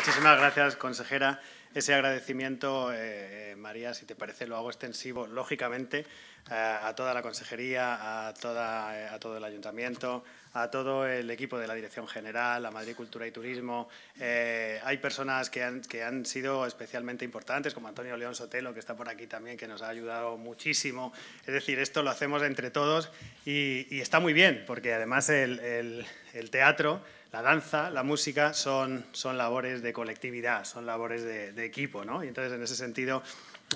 Muchísimas, gracias, consejera. Ese agradecimiento, eh, María, si te parece, lo hago extensivo, lógicamente, eh, a toda la consejería, a, toda, eh, a todo el ayuntamiento, a todo el equipo de la Dirección General, a Madrid Cultura y Turismo. Eh, hay personas que han, sido especialmente importantes, como Antonio León Sotelo, que está por aquí también, que nos ha ayudado muchísimo. Es decir, esto lo hacemos entre todos y, está muy bien, porque además el, teatro la danza, la música son, labores de colectividad, son labores de, equipo, Y entonces, en ese sentido,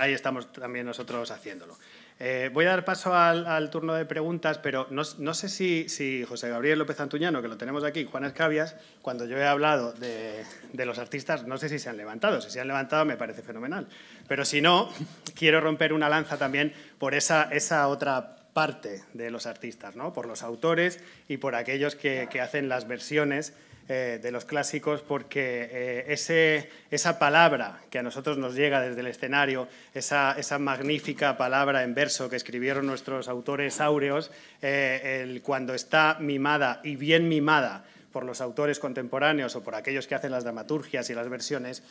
ahí estamos también nosotros haciéndolo. Eh, voy a dar paso al, turno de preguntas, pero no, sé si, José Gabriel López Antuñano, que lo tenemos aquí, Juan Escabias, cuando yo he hablado de, los artistas, no sé si se han levantado. Si se han levantado me parece fenomenal. Pero si no, quiero romper una lanza también por esa, esa otra parte de los artistas, ¿no? por los autores y por aquellos que, hacen las versiones eh, de los clásicos, porque eh, ese, esa palabra que a nosotros nos llega desde el escenario, esa, esa magnífica palabra en verso que escribieron nuestros autores áureos, eh, cuando está mimada y bien mimada por los autores contemporáneos o por aquellos que hacen las dramaturgias y las versiones,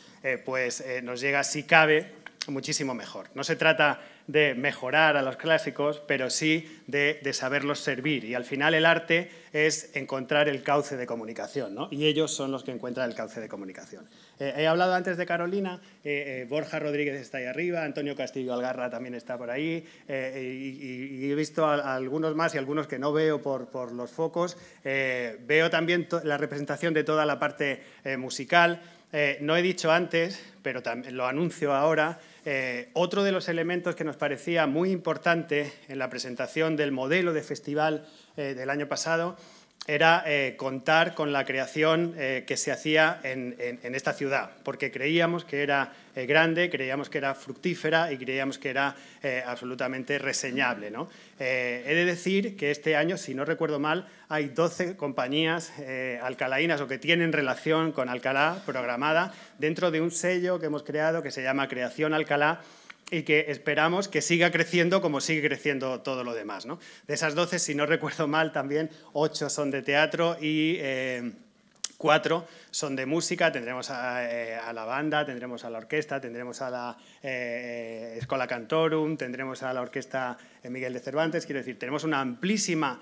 pues nos llega, si cabe, muchísimo mejor. No se trata de mejorar a los clásicos, pero sí de, de saberlos servir. Y al final el arte es encontrar el cauce de comunicación, ¿no? y ellos son los que encuentran el cauce de comunicación. Eh, he hablado antes de Carolina, eh, eh, Borja Rodríguez está ahí arriba, Antonio Castillo Algarra también está por ahí, y, he visto a, algunos más y algunos que no veo por, por los focos. veo también la representación de toda la parte musical. no he dicho antes, pero lo anuncio ahora, otro de los elementos que nos parecía muy importante en la presentación del modelo de festival eh, del año pasado era eh, contar con la creación eh, que se hacía en, esta ciudad, porque creíamos que era grande, creíamos que era fructífera y creíamos que era absolutamente reseñable. he de decir que este año, si no recuerdo mal, hay 12 compañías alcalainas o que tienen relación con Alcalá programada dentro de un sello que hemos creado que se llama Creación Alcalá, y que esperamos que siga creciendo como sigue creciendo todo lo demás. De esas 12, si no recuerdo mal, también ocho son de teatro y... Eh, cuatro son de música, tendremos eh, a, la banda, tendremos a la orquesta, tendremos a la eh, Escola Cantorum, tendremos a la orquesta Miguel de Cervantes, quiero decir, tenemos una amplísima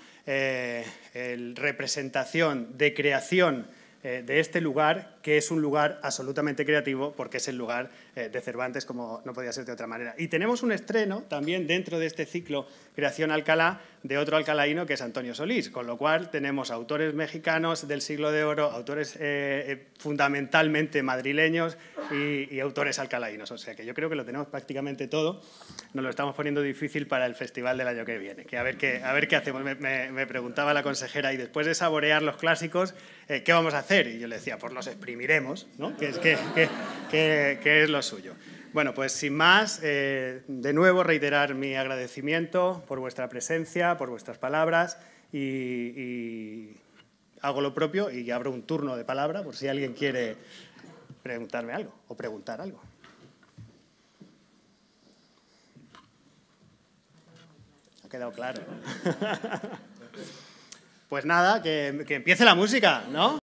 representación de creación de este lugar que es un lugar absolutamente creativo porque es el lugar eh, de Cervantes como no podía ser de otra manera. Y tenemos un estreno también dentro de este ciclo Creación Alcalá de otro alcalaíno que es Antonio Solís, con lo cual tenemos autores mexicanos del siglo de oro, autores eh, eh, fundamentalmente madrileños y, autores alcalaínos. O sea que yo creo que lo tenemos prácticamente todo. Nos lo estamos poniendo difícil para el festival del año que viene, que a ver qué, a ver qué hacemos. Me, preguntaba la consejera, y después de saborear los clásicos, ¿qué vamos a hacer? Y yo le decía, por pues los miremos, ¿no? que, es lo suyo. Bueno, pues sin más, eh, de nuevo reiterar mi agradecimiento por vuestra presencia, por vuestras palabras y, hago lo propio y abro un turno de palabra por si alguien quiere preguntarme algo o preguntar algo. Ha quedado claro. pues nada, que empiece la música, ¿no?